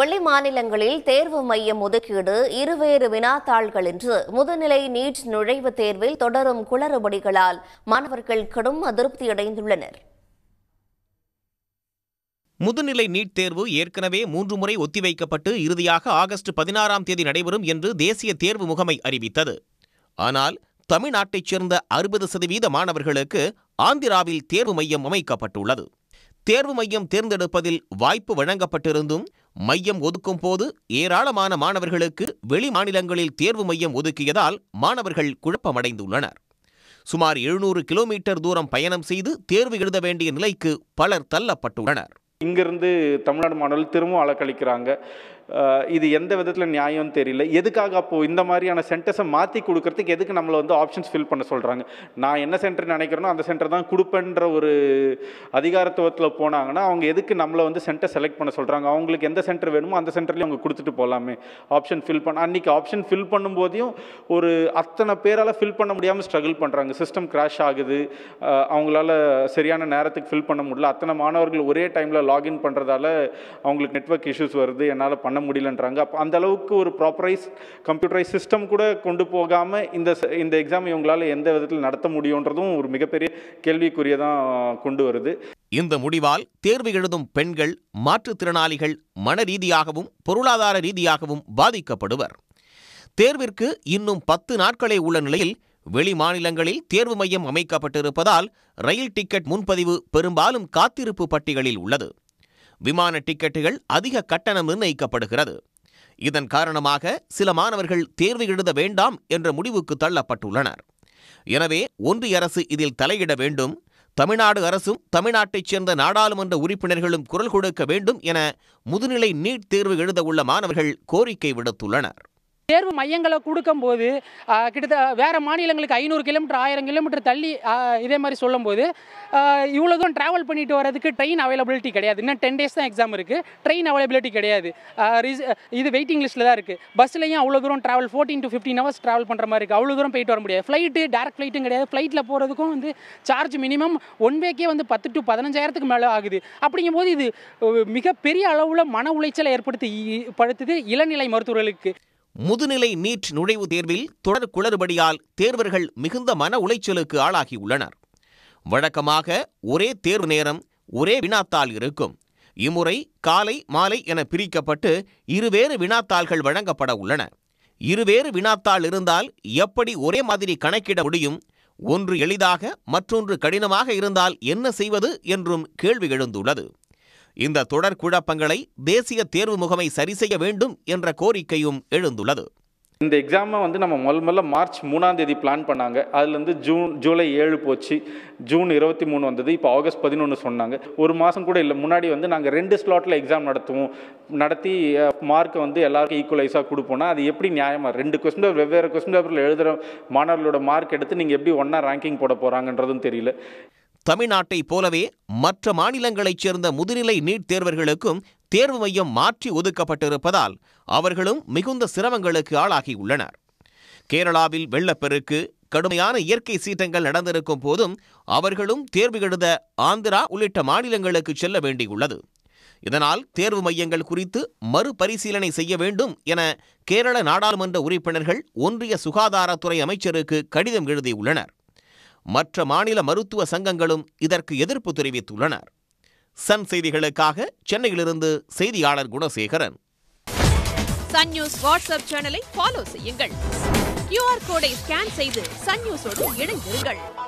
வெள்ளி மாநிலங்களில் தேர்வு மையம் ஒதுக்கீடு இருவேறு வினாத்தாள்கள் என்று முதுநிலை நீட் நுழைவுத் தேர்வில் தொடரும் குளறுபடிகளால் மாணவர்கள் கடும் அதிருப்தியடைந்துள்ளனர் முதுநிலை நீட் தேர்வு ஏற்கனவே மூன்று முறை ஒத்திவைக்கப்பட்டு இறுதியாக ஆகஸ்ட் பதினாறாம் தேதி நடைபெறும் என்று தேசிய தேர்வு முகமை அறிவித்தது ஆனால் தமிழ்நாட்டைச் சேர்ந்த அறுபது சதவீத மாணவர்களுக்கு ஆந்திராவில் தேர்வு மையம் அமைக்கப்பட்டுள்ளது தேர்வு மையம் தேர்ந்தெடுப்பதில் வாய்ப்பு வழங்கப்பட்டிருந்தும் மையம் ஒதுக்கும் போது ஏராளமான மாணவர்களுக்கு வெளி மாநிலங்களில் தேர்வு மையம் ஒதுக்கியதால் மாணவர்கள் குழப்பமடைந்துள்ளனர் சுமார் எழுநூறு கிலோமீட்டர் தூரம் பயணம் செய்து தேர்வு எழுத வேண்டிய நிலைக்கு பலர் தள்ளப்பட்டுள்ளனர் இங்கிருந்து தமிழ்நாடு மாணவர்கள் திரும்பவும் அலக்களிக்கிறாங்க இது எந்த விதத்தில் நியாயம்னு தெரியல எதுக்காக அப்போது இந்த மாதிரியான சென்டர்ஸை மாற்றி கொடுக்கறதுக்கு எதுக்கு நம்மளை வந்து ஆப்ஷன்ஸ் ஃபில் பண்ண சொல்கிறாங்க நான் என்ன சென்டர் நினைக்கிறேனோ அந்த சென்டர் தான் கொடுப்பேன்ற ஒரு அதிகாரத்துவத்தில் போனாங்கன்னா அவங்க எதுக்கு நம்மளை வந்து சென்டர் செலக்ட் பண்ண சொல்கிறாங்க அவங்களுக்கு எந்த சென்டர் வேணுமோ அந்த சென்டர்லேயும் அவங்க கொடுத்துட்டு போகலாமே ஆப்ஷன் ஃபில் பண்ண அன்றைக்கி ஆப்ஷன் ஃபில் பண்ணும்போதையும் ஒரு அத்தனை பேரால் ஃபில் பண்ண முடியாமல் ஸ்ட்ரகிள் பண்ணுறாங்க சிஸ்டம் கிராஷ் ஆகுது அவங்களால சரியான நேரத்துக்கு ஃபில் பண்ண முடியல அத்தனை மாணவர்கள் ஒரே டைமில் லாகின் பண்ணுறதால அவங்களுக்கு நெட்ஒர்க் இஷ்யூஸ் வருது என்னால் பண்ண முடியலன்றாங்க அப்போ அந்த அளவுக்கு ஒரு ப்ராப்பரைஸ் கம்ப்யூட்டரைஸ் சிஸ்டம் கூட கொண்டு போகாமல் இந்த இந்த எக்ஸாம் இவங்களால் எந்த விதத்தில் நடத்த முடியுன்றதும் ஒரு மிகப்பெரிய கேள்விக்குரியதான் கொண்டு வருது இந்த முடிவால் தேர்வு எழுதும் பெண்கள் மாற்றுத்திறனாளிகள் மன ரீதியாகவும் பொருளாதார ரீதியாகவும் பாதிக்கப்படுவர் தேர்விற்கு இன்னும் பத்து நாட்களே உள்ள நிலையில் வெளி மாநிலங்களில் தேர்வு மையம் அமைக்கப்பட்டிருப்பதால் ரயில் டிக்கெட் முன்பதிவு பெரும்பாலும் காத்திருப்பு பட்டிகளில் உள்ளது விமான டிக்கெட்டுகள் அதிக கட்டணம் நிர்ணயிக்கப்படுகிறது இதன் காரணமாக சில மாணவர்கள் தேர்வு எழுத வேண்டாம் என்ற முடிவுக்கு தள்ளப்பட்டுள்ளனர் எனவே ஒன்றிய அரசு இதில் தலையிட வேண்டும் தமிழ்நாடு அரசும் தமிழ்நாட்டைச் சேர்ந்த நாடாளுமன்ற உறுப்பினர்களும் குரல் கொடுக்க வேண்டும் என முதுநிலை நீட் தேர்வு எழுத உள்ள மாணவர்கள் கோரிக்கை விடுத்துள்ளனர் தேர்வு மையங்களை கொடுக்கும்போது கிட்டத்தட்ட வேறு மாநிலங்களுக்கு ஐநூறு கிலோமீட்டர் ஆயிரம் கிலோமீட்டர் தள்ளி இதே மாதிரி சொல்லும்போது இவ்வளோ தூரம் ட்ராவல் பண்ணிட்டு வரதுக்கு ட்ரெயின் அவைலபிலிட்டி கிடையாது இன்னும் டென் டேஸ் தான் எக்ஸாம் இருக்குது ட்ரெயின் அவைலபிலிட்டி கிடையாது இது வெயிட்டிங் லிஸ்ட்டில் தான் இருக்குது பஸ்லையும் அவ்வளோ தூரம் travel fourteen to fifteen hours travel பண்ணுற மாதிரி இருக்குது அவ்வளோ தூரம் போயிட்டு வர முடியாது ஃப்ளைட்டு டேரக்ட் ஃப்ளைட்டும் கிடையாது ஃப்ளைட்டில் போகிறதுக்கும் வந்து சார்ஜ் மினிமம் ஒன் வேக்கே வந்து பத்து டு பதினஞ்சாயிரத்துக்கு மேலே ஆகுது அப்படிங்கும் போது இது மிகப்பெரிய அளவில் மன உளைச்சலை ஏற்படுத்தி படுத்துது இளநிலை மருத்துவர்களுக்கு முதுநிலை நீட் நுழைவுத் தேர்வில் தொடர் குளறுபடியால் தேர்வர்கள் மிகுந்த மன உளைச்சலுக்கு ஆளாகியுள்ளனர் வழக்கமாக ஒரே தேர்வு நேரம் ஒரே வினாத்தாள் இருக்கும் இம்முறை காலை மாலை என பிரிக்கப்பட்டு இருவேறு வினாத்தாள்கள் வழங்கப்பட உள்ளன இருவேறு வினாத்தாள் இருந்தால் எப்படி ஒரே மாதிரி கணக்கிட முடியும் ஒன்று எளிதாக மற்றொன்று கடினமாக இருந்தால் என்ன செய்வது என்றும் கேள்வி எழுந்துள்ளது இந்த தொடர் குழப்பங்களை தேசிய தேர்வு முகமை சரி செய்ய வேண்டும் என்ற கோரிக்கையும் எழுந்துள்ளது இந்த எக்ஸாமை வந்து நம்ம முதல் முதல்ல மார்ச் மூணாம் தேதி பிளான் பண்ணாங்க அதுலேருந்து ஜூன் ஜூலை ஏழு போச்சு ஜூன் இருபத்தி மூணு வந்தது இப்போ ஆகஸ்ட் பதினொன்று சொன்னாங்க ஒரு மாதம் கூட இல்லை முன்னாடி வந்து நாங்கள் ரெண்டு ஸ்லாட்டில் எக்ஸாம் நடத்துவோம் நடத்தி மார்க்கை வந்து எல்லாருக்கும் ஈக்குவலைஸாக கொடுப்போம்னா அது எப்படி நியாயமாக ரெண்டு கொஸ்டின் பேப்பர் வெவ்வேறு கொஸ்டின் பேப்பரில் எழுதுகிற மாணவர்களோட மார்க் எடுத்து நீங்கள் எப்படி ஒன்றா ரேங்கிங் போட போகிறாங்கன்றதும் தெரியல தமிழ்நாட்டைப் போலவே மற்ற மாநிலங்களைச் சேர்ந்த முதுநிலை நீட் தேர்வர்களுக்கும் தேர்வு மையம் மாற்றி ஒதுக்கப்பட்டிருப்பதால் அவர்களும் மிகுந்த சிரமங்களுக்கு ஆளாகியுள்ளனர் கேரளாவில் வெள்ளப்பெருக்கு கடுமையான இயற்கை சீற்றங்கள் நடந்திருக்கும் போதும் அவர்களும் தேர்வு எழுத ஆந்திரா உள்ளிட்ட மாநிலங்களுக்கு செல்ல வேண்டியுள்ளது இதனால் தேர்வு மையங்கள் குறித்து மறுபரிசீலனை செய்ய வேண்டும் என கேரள நாடாளுமன்ற உறுப்பினர்கள் ஒன்றிய சுகாதாரத்துறை அமைச்சருக்கு கடிதம் எழுதியுள்ளனர் மற்ற மாநில மருத்துவ சங்கங்களும் இதற்கு எதிர்ப்பு தெரிவித்துள்ளனர் சன் செய்திகளுக்காக சென்னையிலிருந்து செய்தியாளர் குணசேகரன் சன் நியூஸ் வாட்ஸ்அப் சேனலை ஃபாலோ செய்யுங்கள் கியூஆர் கோடை ஸ்கேன் செய்து சன் நியூஸோடு இணைந்திருங்கள்